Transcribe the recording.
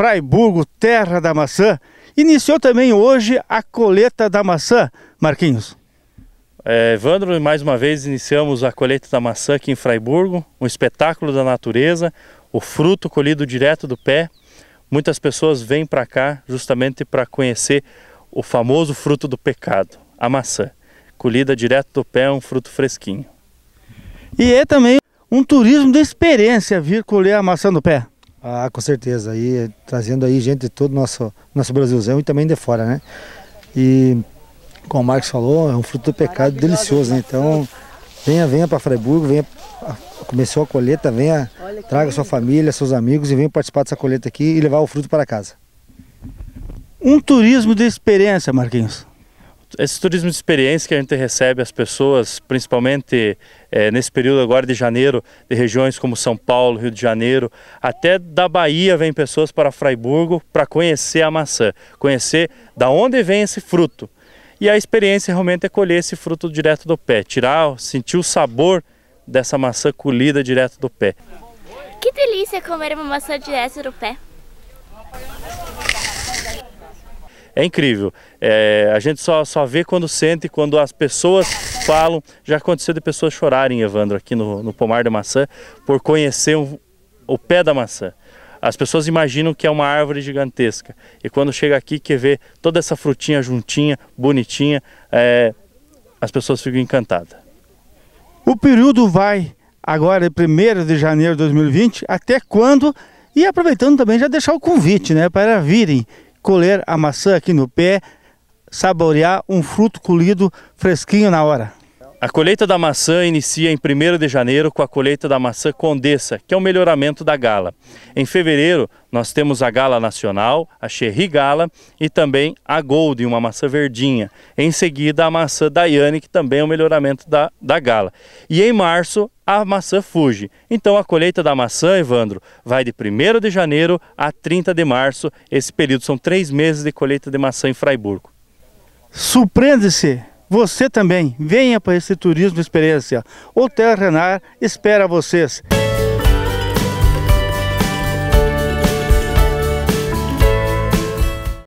Fraiburgo, terra da maçã, iniciou também hoje a coleta da maçã. Marquinhos. É, Evandro, mais uma vez iniciamos a colheita da maçã aqui em Fraiburgo, um espetáculo da natureza, o fruto colhido direto do pé. Muitas pessoas vêm para cá justamente para conhecer o famoso fruto do pecado, a maçã. Colhida direto do pé, é um fruto fresquinho. E é também um turismo de experiência vir colher a maçã do pé. Ah, com certeza. aí trazendo aí gente de todo o nosso, nosso Brasilzão e também de fora, né? E como o Marcos falou, é um fruto do pecado delicioso, né? Então, venha, venha para Freiburgo, venha, ah, começou a colheita, venha, traga sua família, seus amigos e venha participar dessa colheita aqui e levar o fruto para casa. Um turismo de experiência, Marquinhos. Esse turismo de experiência que a gente recebe as pessoas, principalmente é, nesse período agora de janeiro, de regiões como São Paulo, Rio de Janeiro, até da Bahia vem pessoas para Fraiburgo para conhecer a maçã, conhecer da onde vem esse fruto. E a experiência realmente é colher esse fruto direto do pé, tirar, sentir o sabor dessa maçã colhida direto do pé. Que delícia comer uma maçã direto do pé. é incrível. É, a gente só, só vê quando sente, quando as pessoas falam. Já aconteceu de pessoas chorarem, Evandro, aqui no, no Pomar da Maçã, por conhecer um, o pé da maçã. As pessoas imaginam que é uma árvore gigantesca. E quando chega aqui quer ver toda essa frutinha juntinha, bonitinha, é, as pessoas ficam encantadas. O período vai agora, 1 de janeiro de 2020, até quando? E aproveitando também já deixar o convite né, para virem colher a maçã aqui no pé, saborear um fruto colhido fresquinho na hora. A colheita da maçã inicia em 1 de janeiro com a colheita da maçã Condessa, que é o melhoramento da gala. Em fevereiro, nós temos a gala nacional, a Cherry Gala e também a Golden, uma maçã verdinha. Em seguida, a maçã Daiane, que também é o melhoramento da, da gala. E em março, a maçã fuge. Então a colheita da maçã, Evandro, vai de 1 de janeiro a 30 de março. Esse período são três meses de colheita de maçã em Freiburgo. Surpreende-se! Você também, venha para esse Turismo Experiência. O Terra Renar espera vocês.